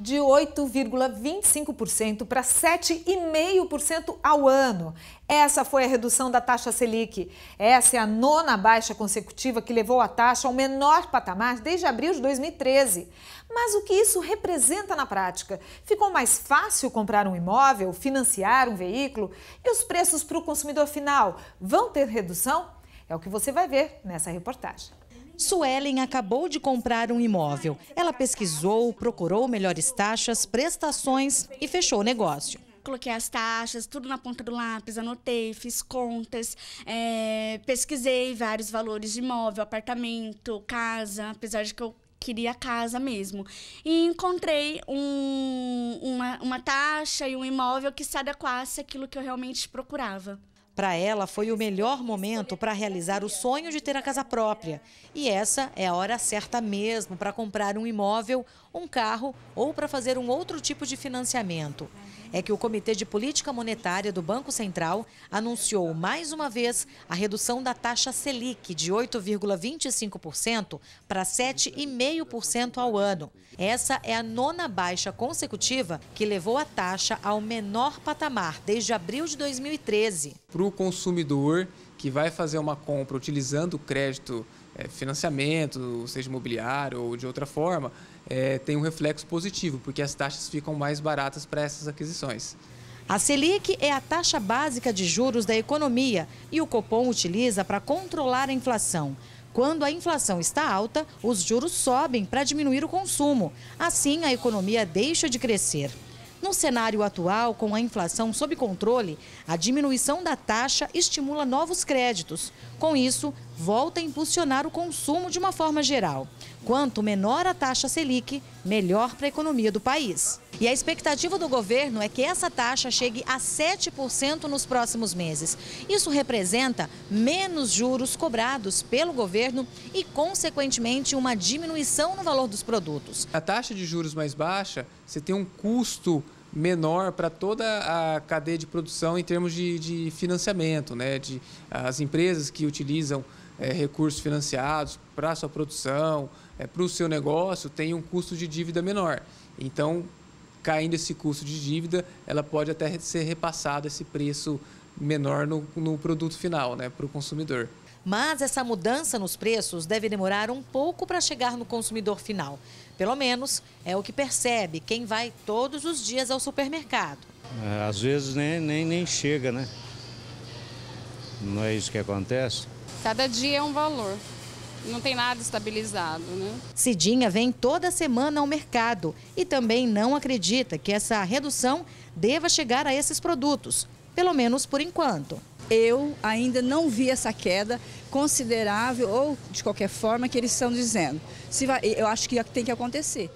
de 8,25% para 7,5% ao ano. Essa foi a redução da taxa Selic. Essa é a nona baixa consecutiva que levou a taxa ao menor patamar desde abril de 2013. Mas o que isso representa na prática? Ficou mais fácil comprar um imóvel, financiar um veículo e os preços para o consumidor final vão ter redução? É o que você vai ver nessa reportagem. Suelen acabou de comprar um imóvel. Ela pesquisou, procurou melhores taxas, prestações e fechou o negócio coloquei as taxas, tudo na ponta do lápis, anotei, fiz contas, é, pesquisei vários valores de imóvel, apartamento, casa, apesar de que eu queria casa mesmo. E encontrei um, uma, uma taxa e um imóvel que se adequasse àquilo que eu realmente procurava. Para ela, foi o melhor momento para realizar o sonho de ter a casa própria. E essa é a hora certa mesmo para comprar um imóvel, um carro ou para fazer um outro tipo de financiamento. É que o Comitê de Política Monetária do Banco Central anunciou mais uma vez a redução da taxa Selic de 8,25% para 7,5% ao ano. Essa é a nona baixa consecutiva que levou a taxa ao menor patamar desde abril de 2013. Para o consumidor que vai fazer uma compra utilizando crédito, é, financiamento, seja imobiliário ou de outra forma, é, tem um reflexo positivo, porque as taxas ficam mais baratas para essas aquisições. A Selic é a taxa básica de juros da economia e o Copom utiliza para controlar a inflação. Quando a inflação está alta, os juros sobem para diminuir o consumo. Assim, a economia deixa de crescer. No cenário atual, com a inflação sob controle, a diminuição da taxa estimula novos créditos. Com isso, volta a impulsionar o consumo de uma forma geral. Quanto menor a taxa Selic, melhor para a economia do país. E a expectativa do governo é que essa taxa chegue a 7% nos próximos meses. Isso representa menos juros cobrados pelo governo e, consequentemente, uma diminuição no valor dos produtos. A taxa de juros mais baixa, você tem um custo menor para toda a cadeia de produção em termos de, de financiamento, né? de, as empresas que utilizam é, recursos financiados para a sua produção, é, para o seu negócio, tem um custo de dívida menor. Então, caindo esse custo de dívida, ela pode até ser repassada esse preço menor no, no produto final, né, para o consumidor. Mas essa mudança nos preços deve demorar um pouco para chegar no consumidor final. Pelo menos é o que percebe quem vai todos os dias ao supermercado. É, às vezes nem, nem, nem chega, né? Não é isso que acontece? Cada dia é um valor. Não tem nada estabilizado, né? Cidinha vem toda semana ao mercado e também não acredita que essa redução deva chegar a esses produtos, pelo menos por enquanto. Eu ainda não vi essa queda considerável ou de qualquer forma que eles estão dizendo. eu acho que tem que acontecer.